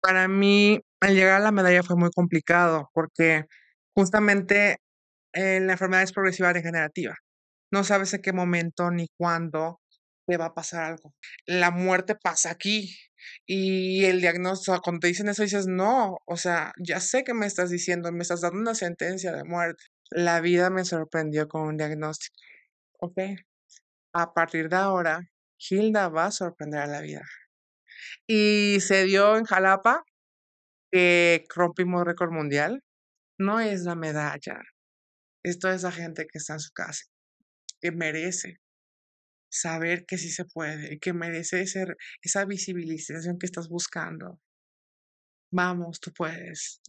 para mí al llegar a la medalla fue muy complicado porque justamente eh, la enfermedad es progresiva degenerativa. No sabes en qué momento ni cuándo te va a pasar algo. La muerte pasa aquí y el diagnóstico, cuando te dicen eso, dices, no, o sea, ya sé que me estás diciendo, me estás dando una sentencia de muerte. La vida me sorprendió con un diagnóstico. Ok, a partir de ahora, Hilda va a sorprender a la vida. Y se dio en Jalapa, que rompimos récord mundial. No es la medalla, esto es la gente que está en su casa, que merece saber que sí se puede, que merece ser esa visibilización que estás buscando. Vamos, tú puedes.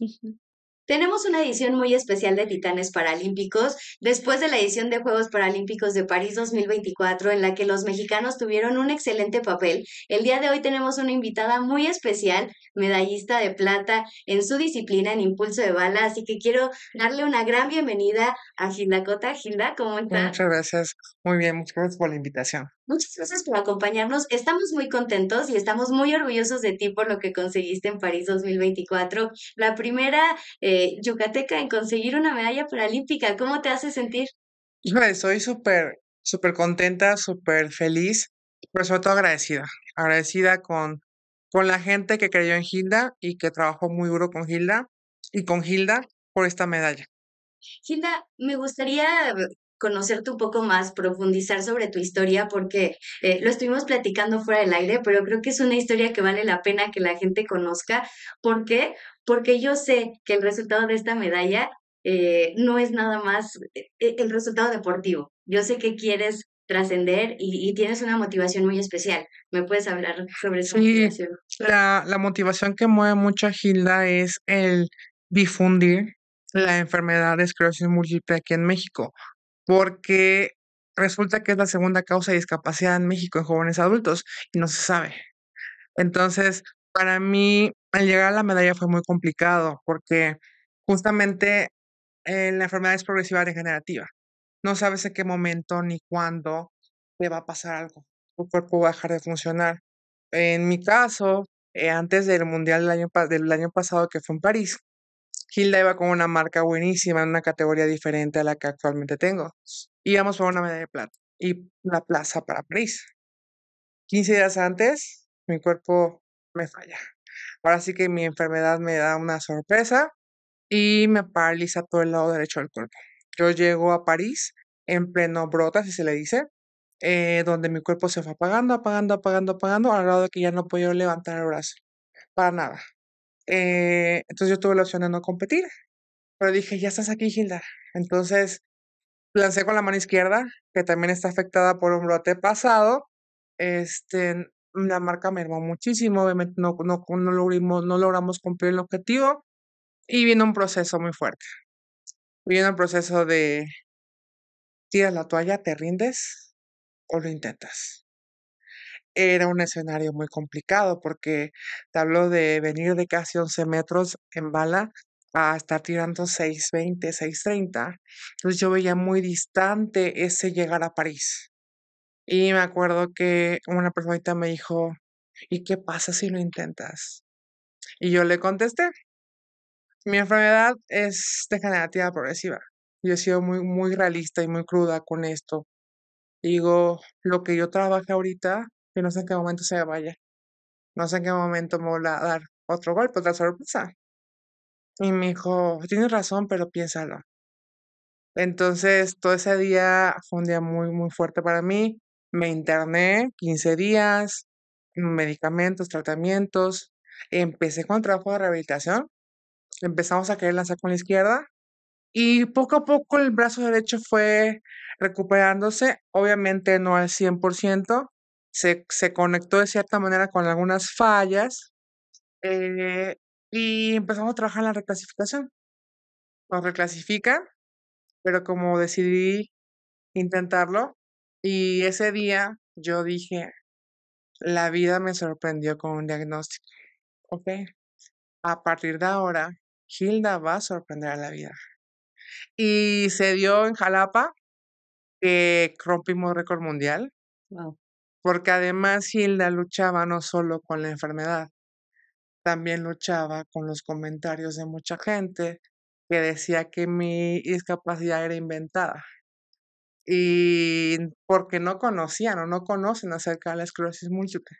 Tenemos una edición muy especial de Titanes Paralímpicos después de la edición de Juegos Paralímpicos de París 2024 en la que los mexicanos tuvieron un excelente papel. El día de hoy tenemos una invitada muy especial, medallista de plata en su disciplina en impulso de bala, así que quiero darle una gran bienvenida a Gilda Cota. Gilda, ¿cómo estás? Muchas gracias. Muy bien, muchas gracias por la invitación. Muchas gracias por acompañarnos. Estamos muy contentos y estamos muy orgullosos de ti por lo que conseguiste en París 2024. La primera eh, yucateca en conseguir una medalla paralímpica. ¿Cómo te hace sentir? soy súper, súper contenta, súper feliz, pero sobre todo agradecida. Agradecida con, con la gente que creyó en Gilda y que trabajó muy duro con Gilda y con Gilda por esta medalla. Gilda, me gustaría conocerte un poco más, profundizar sobre tu historia, porque eh, lo estuvimos platicando fuera del aire, pero creo que es una historia que vale la pena que la gente conozca. ¿Por qué? Porque yo sé que el resultado de esta medalla eh, no es nada más eh, el resultado deportivo. Yo sé que quieres trascender y, tienes una motivación muy especial. ¿Me puedes hablar sobre esa motivación? La, la motivación que mueve mucho a Gilda es el difundir la enfermedad de esclerosis múltiple aquí en México porque resulta que es la segunda causa de discapacidad en México en jóvenes adultos y no se sabe. Entonces, para mí, al llegar a la medalla fue muy complicado porque justamente eh, la enfermedad es progresiva degenerativa. No sabes en qué momento ni cuándo te va a pasar algo. Tu cuerpo va a dejar de funcionar. En mi caso, eh, antes del Mundial del año, del año pasado que fue en París, Hilda iba con una marca buenísima en una categoría diferente a la que actualmente tengo. Íbamos por una medalla de plata y la plaza para París. 15 días antes, mi cuerpo me falla. Ahora sí que mi enfermedad me da una sorpresa y me paraliza todo el lado derecho del cuerpo. Yo llego a París en pleno brota, si se le dice, eh, donde mi cuerpo se va apagando, apagando, apagando, apagando, al grado de que ya no puedo levantar el brazo. Para nada. Eh, entonces yo tuve la opción de no competir, pero dije, ya estás aquí, Gilda. Entonces lancé con la mano izquierda, que también está afectada por un brote pasado. Este, la marca mermó muchísimo, obviamente no, no, logramos, no logramos cumplir el objetivo y viene un proceso muy fuerte. Viene un proceso de tiras la toalla, te rindes o lo intentas era un escenario muy complicado porque te hablo de venir de casi 11 metros en bala a estar tirando 6.20, 6.30. Entonces yo veía muy distante ese llegar a París. Y me acuerdo que una personita me dijo, ¿y qué pasa si lo intentas? Y yo le contesté, mi enfermedad es degenerativa progresiva. Yo he sido muy, muy realista y muy cruda con esto. Digo, lo que yo trabajo ahorita no sé en qué momento se vaya. No sé en qué momento me a dar otro golpe, otra sorpresa. Y me dijo, tienes razón, pero piénsalo. Entonces, todo ese día fue un día muy, muy fuerte para mí. Me interné 15 días, medicamentos, tratamientos. Empecé con trabajo de rehabilitación. Empezamos a querer lanzar con la izquierda. Y poco a poco el brazo derecho fue recuperándose, obviamente no al 100%, se, conectó de cierta manera con algunas fallas eh, y empezamos a trabajar en la reclasificación. Nos reclasifican, pero como decidí intentarlo y ese día yo dije, la vida me sorprendió con un diagnóstico. Ok, a partir de ahora, Hilda va a sorprender a la vida. Y se dio en Jalapa, que rompimos récord mundial. Wow porque además Hilda luchaba no solo con la enfermedad, también luchaba con los comentarios de mucha gente que decía que mi discapacidad era inventada. Y porque no conocían o no conocen acerca de la esclerosis múltiple.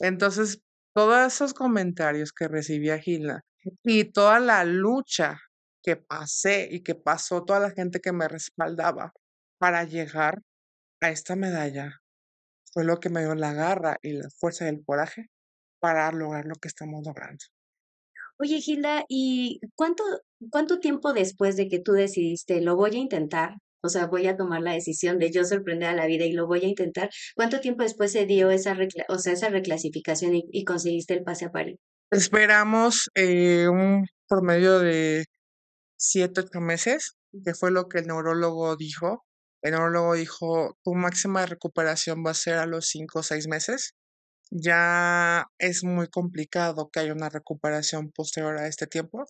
Entonces, todos esos comentarios que recibía Gilda y toda la lucha que pasé y que pasó toda la gente que me respaldaba para llegar a esta medalla fue lo que me dio la garra y la fuerza y el coraje para lograr lo que estamos logrando. Oye, Gilda, ¿y cuánto, cuánto tiempo después de que tú decidiste, lo voy a intentar, o sea, voy a tomar la decisión de yo sorprender a la vida y lo voy a intentar, cuánto tiempo después se dio esa, o sea, esa reclasificación y, conseguiste el pase a París? Esperamos eh, un promedio de siete, ocho meses, que fue lo que el neurólogo dijo, el neurólogo dijo, tu máxima recuperación va a ser a los cinco o seis meses. Ya es muy complicado que haya una recuperación posterior a este tiempo.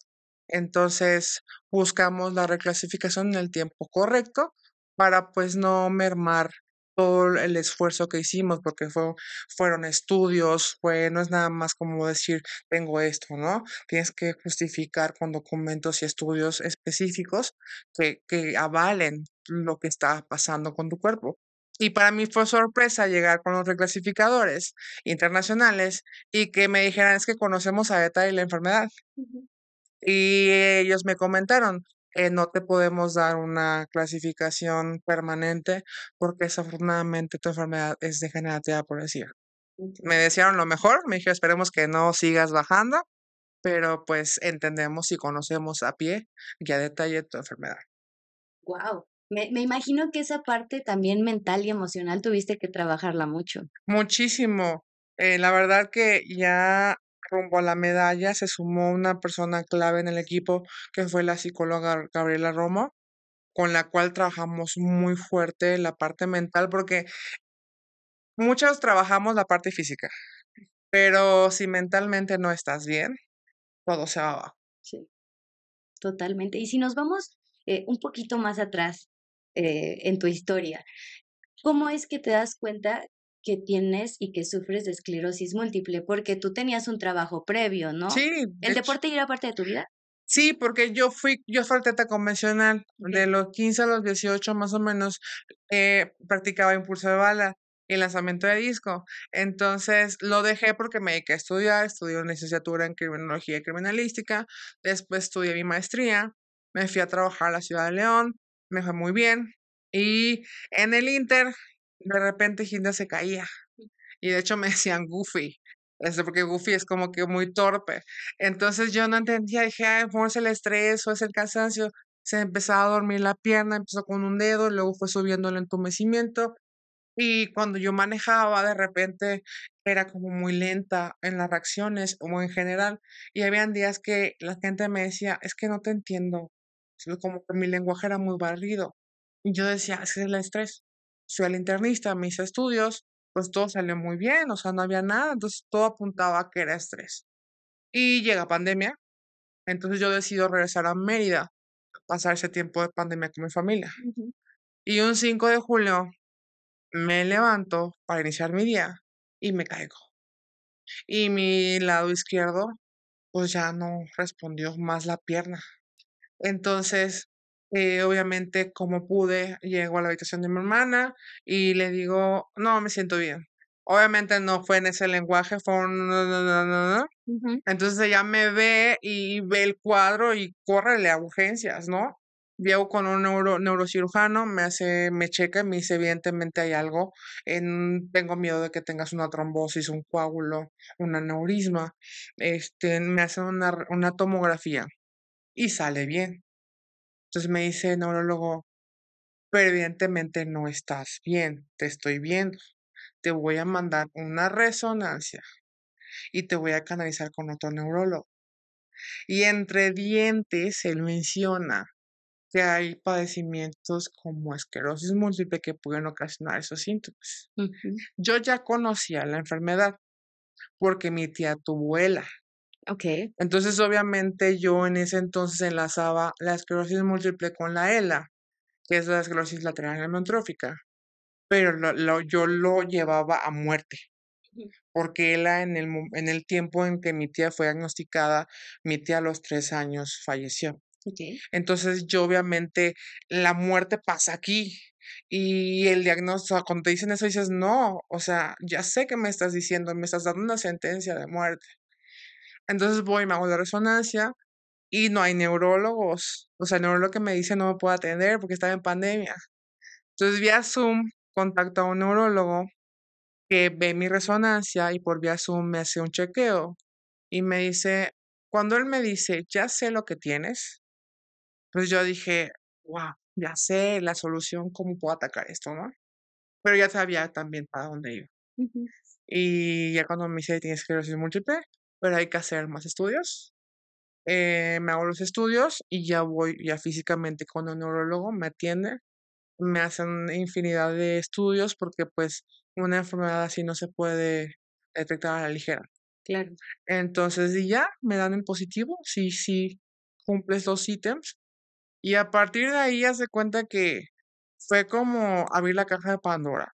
Entonces buscamos la reclasificación en el tiempo correcto para pues no mermar todo el esfuerzo que hicimos, porque fue, fueron estudios, fue, no es nada más como decir, tengo esto, ¿no? Tienes que justificar con documentos y estudios específicos que, que avalen lo que está pasando con tu cuerpo. Y para mí fue sorpresa llegar con los reclasificadores internacionales y que me dijeran, es que conocemos a y la enfermedad. Y ellos me comentaron, eh, no te podemos dar una clasificación permanente porque desafortunadamente tu enfermedad es degenerativa por decirlo. Me desearon lo mejor, me dijeron esperemos que no sigas bajando, pero pues entendemos y conocemos a pie y a detalle tu enfermedad. Wow. Me, me, imagino que esa parte también mental y emocional tuviste que trabajarla mucho. Muchísimo. Eh, la verdad que ya Rumbo a la medalla se sumó una persona clave en el equipo que fue la psicóloga Gabriela Romo, con la cual trabajamos muy fuerte la parte mental porque muchos trabajamos la parte física, pero si mentalmente no estás bien, todo se va abajo. Sí, totalmente. Y si nos vamos eh, un poquito más atrás eh, en tu historia, ¿cómo es que te das cuenta que tienes y que sufres de esclerosis múltiple, porque tú tenías un trabajo previo, ¿no? Sí. ¿El deporte era parte de tu vida? Sí, porque yo fui, yo fui atleta convencional, de los 15 a los 18 más o menos, eh, practicaba impulso de bala y lanzamiento de disco. Entonces lo dejé porque me dediqué a estudiar, estudié una licenciatura en criminología y criminalística, después estudié mi maestría, me fui a trabajar a la ciudad de León, me fue muy bien. Y en el Inter de repente Hinda se caía. Y de hecho me decían Goofy, este, porque Goofy es como que muy torpe. Entonces yo no entendía, dije, ah, es el estrés o es el cansancio. Se empezaba a dormir la pierna, empezó con un dedo, luego fue subiendo el entumecimiento. Y cuando yo manejaba, de repente era como muy lenta en las reacciones o en general. Y había días que la gente me decía, es que no te entiendo. Como que mi lenguaje era muy barrido. Y yo decía, es el estrés fui al internista, mis estudios, pues todo salió muy bien, o sea, no había nada, entonces todo apuntaba que era estrés. Y llega pandemia, entonces yo decido regresar a Mérida, pasar ese tiempo de pandemia con mi familia. Y un 5 de julio me levanto para iniciar mi día y me caigo. Y mi lado izquierdo, pues ya no respondió más la pierna. Entonces eh, obviamente, como pude, llego a la habitación de mi hermana y le digo, no, me siento bien. Obviamente no fue en ese lenguaje, fue un... Entonces ella me ve y ve el cuadro y corre a urgencias, ¿no? Llego con un neurocirujano, me hace, me checa y me dice, evidentemente hay algo, en, tengo miedo de que tengas una trombosis, un coágulo, un aneurisma. Este, me hace una, una tomografía y sale bien. Entonces me dice el neurólogo, pero evidentemente no estás bien, te estoy viendo. Te voy a mandar una resonancia y te voy a canalizar con otro neurólogo. Y entre dientes él menciona que hay padecimientos como esclerosis múltiple que pueden ocasionar esos síntomas. Yo ya conocía la enfermedad porque mi tía tuvo ELA Okay. Entonces, obviamente, yo en ese entonces enlazaba la esclerosis múltiple con la ELA, que es la esclerosis lateral amiotrófica. Pero lo, lo, yo lo llevaba a muerte, porque ELA en el, en el tiempo en que mi tía fue diagnosticada, mi tía a los tres años falleció. Okay. Entonces, yo obviamente, la muerte pasa aquí. Y el diagnóstico, cuando te dicen eso, dices, no, o sea, ya sé que me estás diciendo, me estás dando una sentencia de muerte. Entonces voy, me hago la resonancia y no hay neurólogos. O sea, el neurólogo que me dice no me puedo atender porque estaba en pandemia. Entonces vía Zoom contacto a un neurólogo que ve mi resonancia y por vía Zoom me hace un chequeo y me dice, cuando él me dice, ya sé lo que tienes, pues yo dije, wow, ya sé la solución, cómo puedo atacar esto, ¿no? Pero ya sabía también para dónde iba. Y ya cuando me dice, tienes esclerosis múltiple, pero hay que hacer más estudios. Eh, me hago los estudios y ya voy ya físicamente con un neurólogo, me atiende, me hacen infinidad de estudios porque pues una enfermedad así no se puede detectar a la ligera. Claro. Entonces, y ya me dan el positivo, sí si cumples dos ítems. Y a partir de ahí ya se cuenta que fue como abrir la caja de Pandora,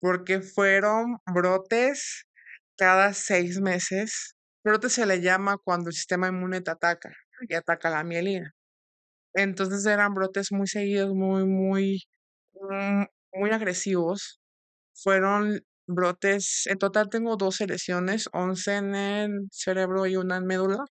porque fueron brotes cada seis meses. brotes se le llama cuando el sistema inmune te ataca y ataca la mielina. Entonces eran brotes muy seguidos, muy, muy, mm, muy agresivos. Fueron brotes, en total tengo dos lesiones, once en el cerebro y una en médula.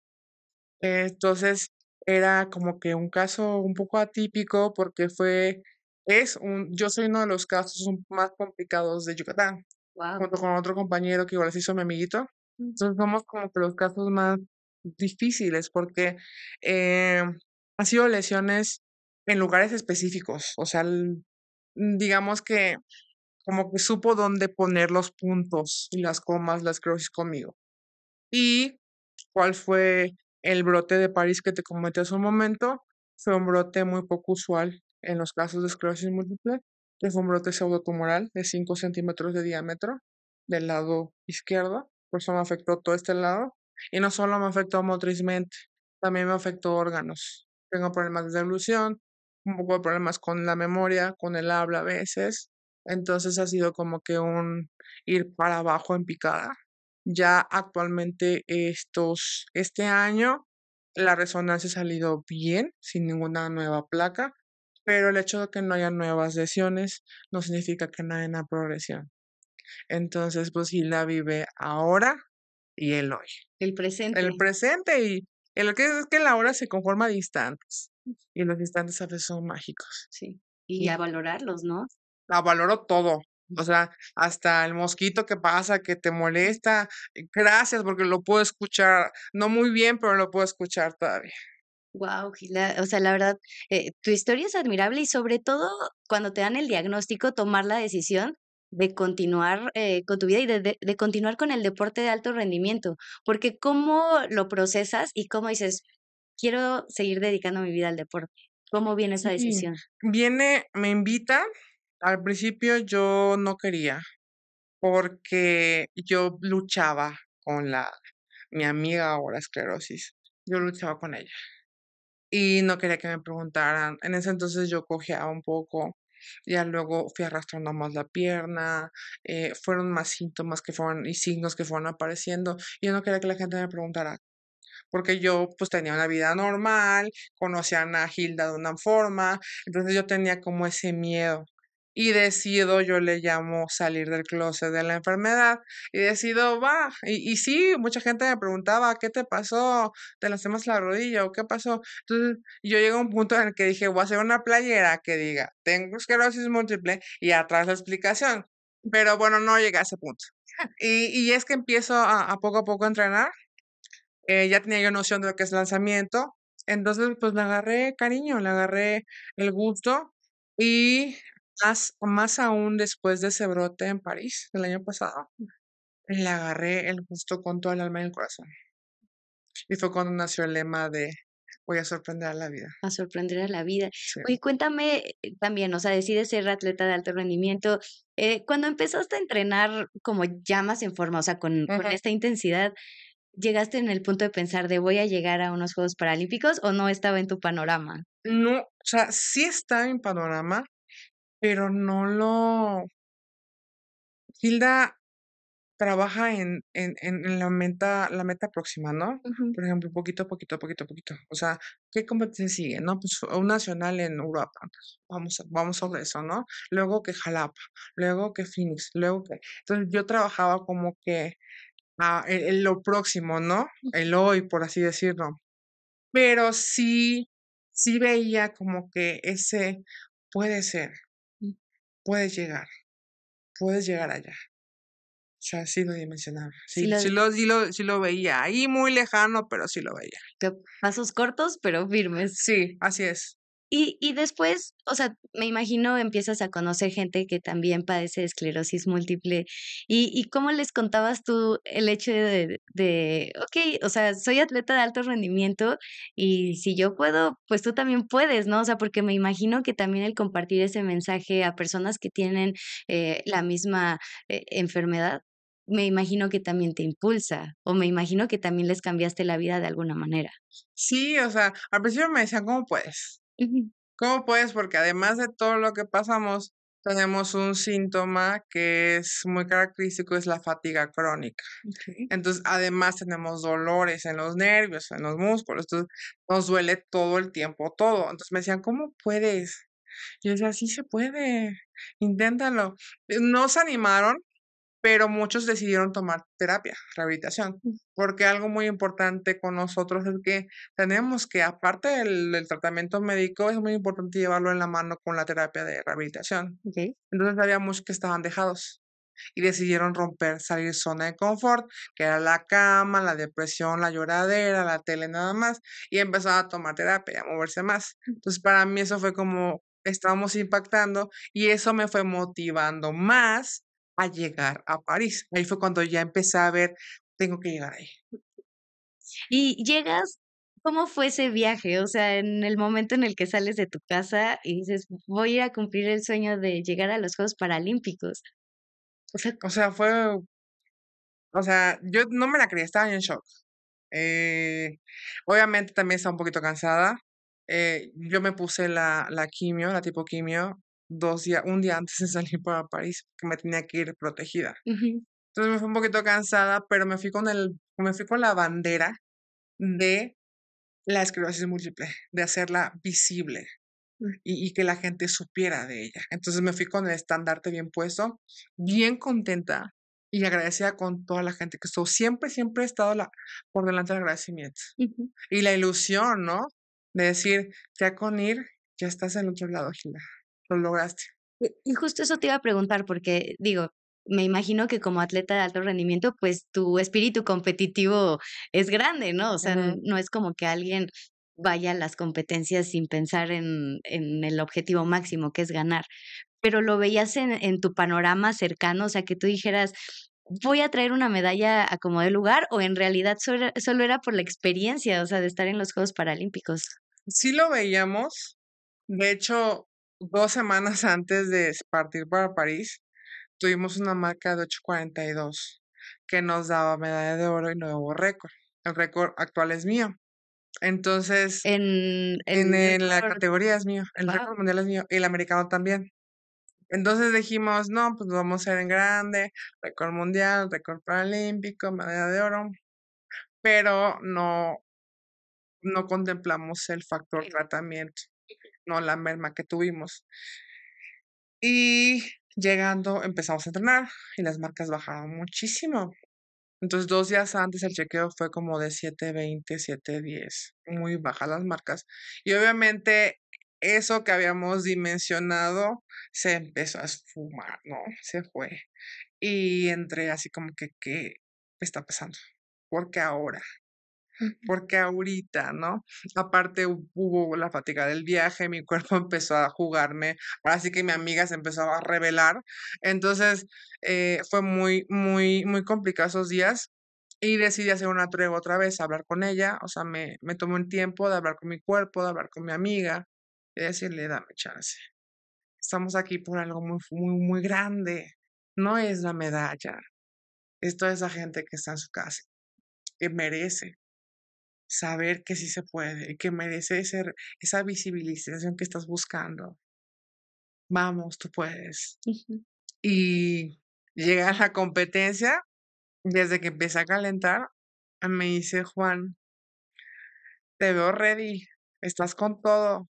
Entonces era como que un caso un poco atípico porque fue, es un, yo soy uno de los casos más complicados de Yucatán junto con otro compañero que igual se hizo mi amiguito. Entonces somos como que los casos más difíciles porque eh, han sido lesiones en lugares específicos, o sea, mm, digamos que como que supo dónde poner los puntos y las comas, las cruces conmigo. Y cuál fue el brote de París que te comenté hace un momento, fue un brote muy poco usual en los casos de esclerosis múltiple, es un brote pseudotumoral de 5 centímetros de diámetro del lado izquierdo, por eso me afectó todo este lado. Y no solo me afectó motrizmente, también me afectó órganos. Tengo problemas de evolución, un poco de problemas con la memoria, con el habla a veces. Entonces ha sido como que un ir para abajo en picada. Ya actualmente estos, este año, la resonancia ha salido bien, sin ninguna nueva placa. Pero el hecho de que no haya nuevas lesiones no significa que no haya una progresión. Entonces, pues la vive ahora y el hoy. El presente. El presente y lo que es que la hora se conforma a instantes y los instantes a veces son mágicos. Sí. Y, a valorarlos, ¿no? La valoro todo. O sea, hasta el mosquito que pasa, que te molesta. Gracias porque lo puedo escuchar. No muy bien, pero lo puedo escuchar todavía. Wow, Gila, o sea, la verdad, eh, tu historia es admirable y sobre todo cuando te dan el diagnóstico, tomar la decisión de continuar eh, con tu vida y de, continuar con el deporte de alto rendimiento, porque cómo lo procesas y cómo dices, quiero seguir dedicando mi vida al deporte. ¿Cómo viene esa decisión? Viene, me invita, al principio yo no quería, porque yo luchaba con la, mi amiga ahora esclerosis, yo luchaba con ella y no quería que me preguntaran. En ese entonces yo cojeaba un poco, ya luego fui arrastrando más la pierna, eh, fueron más síntomas que fueron y signos que fueron apareciendo. Yo no quería que la gente me preguntara, porque yo pues tenía una vida normal, conocían a Gilda de una forma, entonces yo tenía como ese miedo y decido, yo le llamo salir del closet de la enfermedad y decido, va, y, y sí, mucha gente me preguntaba, ¿qué te pasó? ¿Te lastimas la rodilla o qué pasó? Entonces yo llegué a un punto en el que dije, voy a hacer una playera que diga, tengo esclerosis múltiple y atrás la explicación. Pero bueno, no llegué a ese punto. Y, es que empiezo a, poco a poco a entrenar. Eh, ya tenía yo noción de lo que es lanzamiento. Entonces, pues me agarré cariño, le agarré el gusto y más, más aún después de ese brote en París el año pasado, le agarré el gusto con todo el alma y el corazón. Y fue cuando nació el lema de voy a sorprender a la vida. A sorprender a la vida. y cuéntame eh, también, o sea, decides ser atleta de alto rendimiento. Eh, cuando empezaste a entrenar como llamas en forma, o sea, con, con esta intensidad, ¿llegaste en el punto de pensar de voy a llegar a unos Juegos Paralímpicos o no estaba en tu panorama? No, o sea, sí estaba en panorama, pero no lo... Hilda trabaja en, en, la, meta, la meta próxima, ¿no? Por ejemplo, poquito, poquito, poquito, a poquito. O sea, ¿qué competencia sigue? No, pues un nacional en Europa. Pues, vamos, vamos sobre eso, ¿no? Luego que Jalapa, luego que Phoenix, luego que... Entonces yo trabajaba como que a, ah, e, e, lo próximo, ¿no? El hoy, por así decirlo. Pero sí, sí veía como que ese puede ser, puedes llegar, puedes llegar allá. O sea, sí lo dimensionaba. Sí, lo, lo veía. Ahí muy lejano, pero sí lo veía. Pasos cortos, pero firmes. Sí, así es. Y, después, o sea, me imagino empiezas a conocer gente que también padece esclerosis múltiple. ¿Y, y cómo les contabas tú el hecho de, de, ok, o sea, soy atleta de alto rendimiento y si yo puedo, pues tú también puedes, ¿no? O sea, porque me imagino que también el compartir ese mensaje a personas que tienen eh, la misma eh, enfermedad, me imagino que también te impulsa o me imagino que también les cambiaste la vida de alguna manera. Sí, o sea, al principio me decían, ¿cómo puedes? ¿Cómo puedes? Porque además de todo lo que pasamos, tenemos un síntoma que es muy característico, es la fatiga crónica. Entonces, además tenemos dolores en los nervios, en los músculos, entonces nos duele todo el tiempo, todo. Entonces me decían, ¿cómo puedes? Yo decía, sí se puede, inténtalo. Eh, nos animaron, pero muchos decidieron tomar terapia, rehabilitación, mm. porque algo muy importante con nosotros es que tenemos que, aparte del, tratamiento médico, es muy importante llevarlo en la mano con la terapia de rehabilitación. Entonces había muchos que estaban dejados y decidieron romper, salir zona de confort, que era la cama, la depresión, la lloradera, la tele nada más, y empezaron a tomar terapia, a moverse más. Mm. Entonces para mí eso fue como estábamos impactando y eso me fue motivando más a llegar a París. Ahí fue cuando ya empecé a ver, tengo que llegar ahí. Y llegas, ¿cómo fue ese viaje? O sea, en el momento en el que sales de tu casa y dices, voy a cumplir el sueño de llegar a los Juegos Paralímpicos. O sea, o sea fue, o sea, yo no me la creía, estaba en shock. Eh, obviamente también estaba un poquito cansada. Eh, yo me puse la, la quimio, la tipo quimio, dos días, un día antes de salir para París, que me tenía que ir protegida. Entonces me fui un poquito cansada, pero me fui con, el, me fui con la bandera de la esclerosis múltiple, de hacerla visible mm. y, que la gente supiera de ella. Entonces me fui con el estandarte bien puesto, bien contenta y agradecida con toda la gente que estuvo. Siempre, siempre he estado por delante del agradecimiento y la ilusión, ¿no? De decir, ya con ir, ya estás en otro lado, Gila lo lograste. Y justo eso te iba a preguntar, porque digo, me imagino que como atleta de alto rendimiento, pues tu espíritu competitivo es grande, ¿no? O sea, no es como que alguien vaya a las competencias sin pensar en, en el objetivo máximo, que es ganar. Pero lo veías en, en tu panorama cercano, o sea, que tú dijeras, voy a traer una medalla a como de lugar, o en realidad solo era por la experiencia, o sea, de estar en los Juegos Paralímpicos. Sí lo veíamos. De hecho, dos semanas antes de partir para París, tuvimos una marca de 8.42 que nos daba medalla de oro y nuevo récord. El récord actual es mío. Entonces, en, en, la categoría es mío, el récord mundial es mío y el americano también. Entonces dijimos, no, pues vamos a ser en grande, récord mundial, récord paralímpico, medalla de oro, pero no, no contemplamos el factor tratamiento no la merma que tuvimos. Y llegando empezamos a entrenar y las marcas bajaron muchísimo. Entonces, dos días antes el chequeo fue como de 7.20, 7.10, muy bajas las marcas. Y obviamente eso que habíamos dimensionado se empezó a esfumar, ¿no? Se fue. Y entré así como que, ¿qué está pasando? Porque ahora? porque ahorita, ¿no? Aparte hubo la fatiga del viaje, mi cuerpo empezó a jugarme, ahora sí que mi amiga se empezó a revelar, entonces eh, fue muy, muy, muy complicado esos días y decidí hacer una tregua otra vez, hablar con ella, o sea, me, me tomó el tiempo de hablar con mi cuerpo, de hablar con mi amiga y decirle, dame chance, estamos aquí por algo muy, muy, muy grande, no es la medalla, esto es la gente que está en su casa, que merece saber que sí se puede, que merece ser esa visibilización que estás buscando. Vamos, tú puedes. Y llega a la competencia, desde que empecé a calentar, me dice Juan, te veo ready, estás con todo.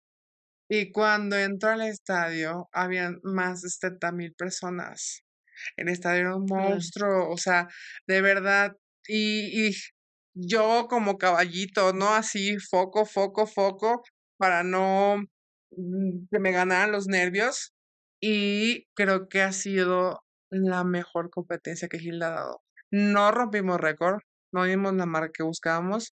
Y cuando entro al estadio, habían más de 70 mil personas. El estadio era un monstruo, o sea, de verdad. y yo como caballito, ¿no? Así, foco, foco, foco, para no mm, que me ganaran los nervios. Y creo que ha sido la mejor competencia que Gilda ha dado. No rompimos récord, no dimos la marca que buscábamos,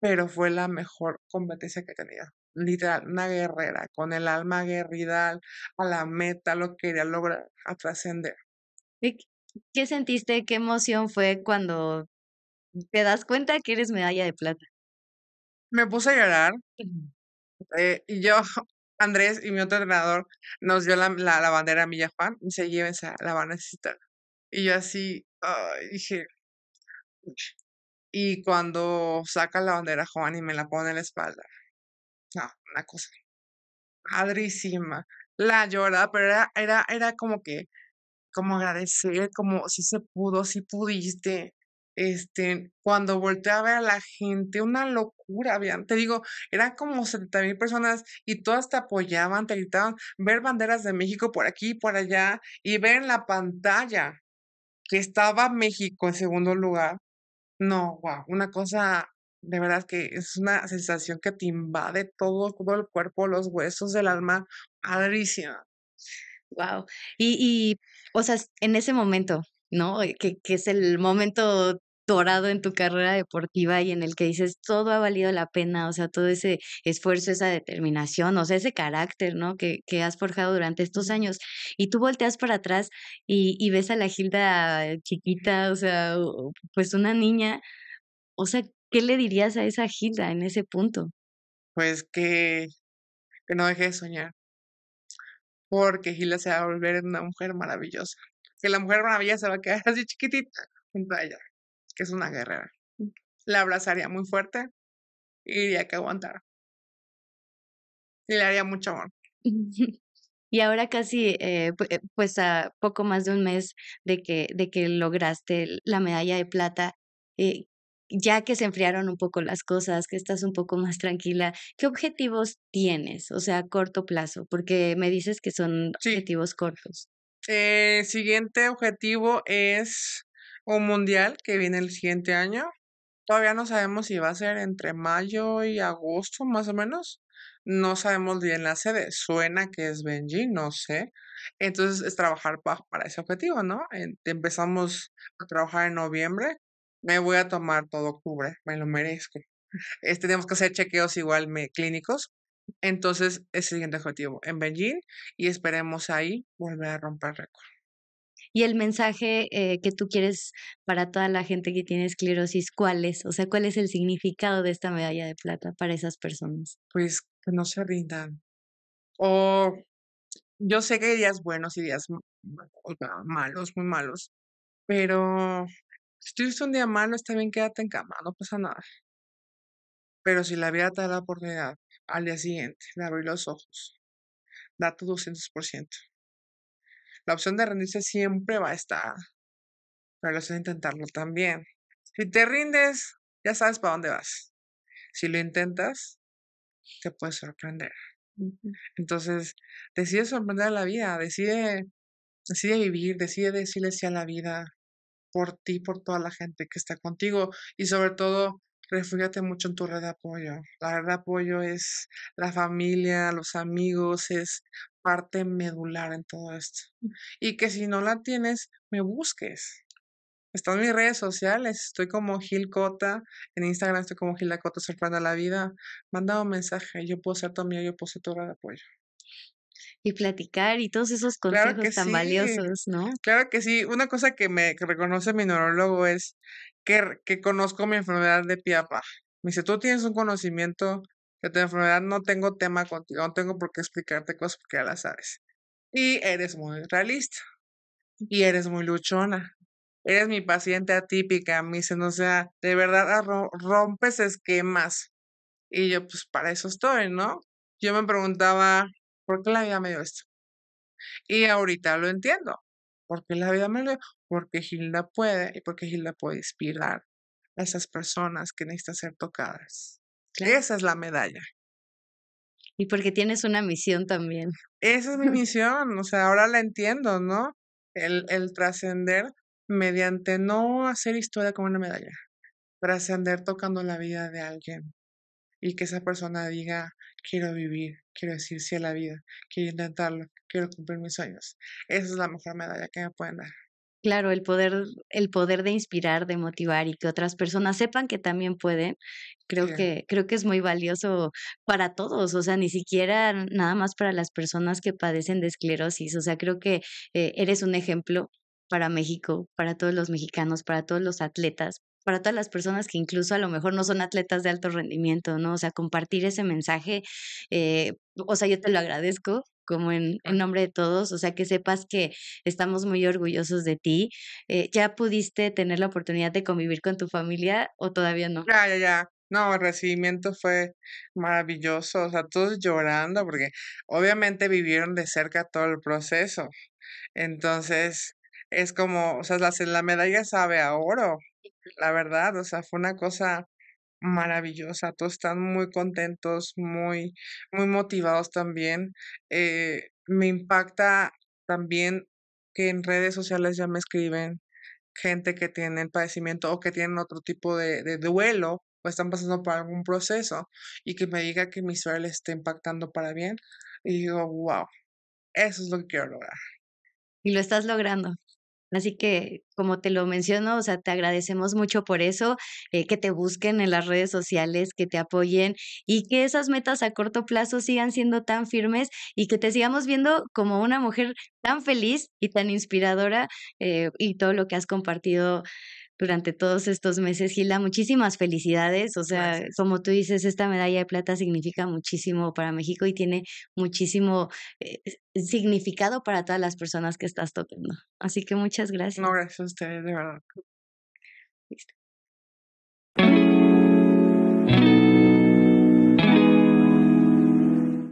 pero fue la mejor competencia que he tenido. Literal, una guerrera, con el alma aguerrida a la meta, lo quería lograr, a trascender. ¿Qué sentiste? ¿Qué emoción fue cuando te das cuenta que eres medalla de plata. Me puse a llorar. Eh, y yo, Andrés y mi otro entrenador nos dio la, la, bandera a Milla Juan. Y se esa, la van a necesitar. Y yo así, dije... Y cuando saca la bandera Juan y me la pone en la espalda. una cosa padrísima. La llorada, pero era, era, como que, como agradecer, como si se pudo, si pudiste este, cuando volteé a ver a la gente, una locura, te digo, eran como 70 mil personas y todas te apoyaban, te gritaban, ver banderas de México por aquí y por allá y ver en la pantalla que estaba México en segundo lugar. No, wow, una cosa de verdad que es una sensación que te invade todo, el cuerpo, los huesos, del alma, padrísima. Wow. Y, y, o sea, en ese momento, ¿no? Eh, que, que es el momento dorado en tu carrera deportiva y en el que dices todo ha valido la pena, o sea, todo ese esfuerzo, esa determinación, o sea, ese carácter, ¿no? Que, has forjado durante estos años. Y tú volteas para atrás y, ves a la Gilda eh, chiquita, o sea, pues una niña, o sea, ¿qué le dirías a esa Gilda en ese punto? Pues que, que no deje de soñar, porque Gilda se va a volver una mujer maravillosa que la mujer maravilla se va a quedar así chiquitita junto a ella, que es una guerrera. La abrazaría muy fuerte y diría que aguantara. Y le haría mucho amor. Y ahora casi, eh, eh, pues a poco más de un mes de que, de que lograste la medalla de plata, eh, ya que se enfriaron un poco las cosas, que estás un poco más tranquila, ¿qué objetivos tienes? O sea, a corto plazo, porque me dices que son objetivos cortos. El eh, siguiente objetivo es un mundial que viene el siguiente año. Todavía no sabemos si va a ser entre mayo y agosto, más o menos. No sabemos bien la sede. Suena que es Benji, no sé. Entonces es trabajar para ese objetivo, ¿no? Empezamos a trabajar en noviembre. Me voy a tomar todo octubre, me lo merezco. Este, tenemos que hacer chequeos igual me, clínicos entonces, es el siguiente objetivo en Beijing y esperemos ahí volver a romper récord. Y el mensaje eh, que tú quieres para toda la gente que tiene esclerosis, ¿cuál es? O sea, ¿cuál es el significado de esta medalla de plata para esas personas? Pues que no se rindan. O yo sé que hay días buenos y días malos, muy malos, pero si tuviste un día malo, está bien, quédate en cama, no pasa nada. Pero si la vida te da la oportunidad al día siguiente de abrir los ojos, da tu 200%. La opción de rendirse siempre va a estar, pero la opción de intentarlo también. Si te rindes, ya sabes para dónde vas. Si lo intentas, te puedes sorprender. Entonces, decide sorprender a la vida, decide, decide vivir, decide decirle sí a la vida por ti, por toda la gente que está contigo y sobre todo refúgiate mucho en tu red de apoyo. La red de apoyo es la familia, los amigos, es parte medular en todo esto. Y que si no la tienes, me busques. Están mis redes sociales, estoy como Gil Cota, en Instagram estoy como Gil Cota, sorprenda la vida. Manda un mensaje, yo puedo ser tu amigo, yo puedo ser tu red de apoyo y platicar y todos esos consejos tan valiosos, ¿no? Claro que sí. Una cosa que me reconoce mi neurólogo es que, que conozco mi enfermedad de piapa. Me dice, tú tienes un conocimiento de tu enfermedad, no tengo tema contigo, no tengo por qué explicarte cosas porque ya las sabes. Y eres muy realista. Y eres muy luchona. Eres mi paciente atípica, me dice, o sea, de verdad rompes esquemas. Y yo, pues para eso estoy, ¿no? Yo me preguntaba, ¿por qué la vida me dio esto? Y ahorita lo entiendo. ¿Por qué la vida me lo dio? Porque Gilda puede y porque Gilda puede inspirar a esas personas que necesitan ser tocadas. Esa es la medalla. Y porque tienes una misión también. Esa es mi misión, o sea, ahora la entiendo, ¿no? El, el trascender mediante no hacer historia como una medalla, trascender tocando la vida de alguien, y que esa persona diga, quiero vivir, quiero decir sí a la vida, quiero intentarlo, quiero cumplir mis sueños. Esa es la mejor medalla que me pueden dar. Claro, el poder, el poder de inspirar, de motivar y que otras personas sepan que también pueden, creo que, creo que es muy valioso para todos, o sea, ni siquiera nada más para las personas que padecen de esclerosis. O sea, creo que eh, eres un ejemplo para México, para todos los mexicanos, para todos los atletas, para todas las personas que incluso a lo mejor no son atletas de alto rendimiento, ¿no? O sea, compartir ese mensaje, eh, o sea, yo te lo agradezco como en, nombre de todos, o sea, que sepas que estamos muy orgullosos de ti. Eh, ¿Ya pudiste tener la oportunidad de convivir con tu familia o todavía no? Ya, ya, ya. No, el recibimiento fue maravilloso, o sea, todos llorando porque obviamente vivieron de cerca todo el proceso. Entonces, es como, o sea, la medalla sabe a oro, la verdad, o sea, fue una cosa maravillosa, todos están muy contentos, muy, muy motivados también. Eh, me impacta también que en redes sociales ya me escriben gente que tiene el padecimiento o que tienen otro tipo de, duelo o están pasando por algún proceso y que me diga que mi suerte les está impactando para bien. Y digo, wow, eso es lo que quiero lograr. Y lo estás logrando. Así que, como te lo menciono, o sea, te agradecemos mucho por eso, eh, que te busquen en las redes sociales, que te apoyen y que esas metas a corto plazo sigan siendo tan firmes y que te sigamos viendo como una mujer tan feliz y tan inspiradora eh, y todo lo que has compartido durante todos estos meses. Gilda, muchísimas felicidades. O sea, como tú dices, esta medalla de plata significa muchísimo para México y tiene muchísimo eh, significado para todas las personas que estás tocando. Así que muchas gracias. No, gracias a ustedes, de verdad. Listo.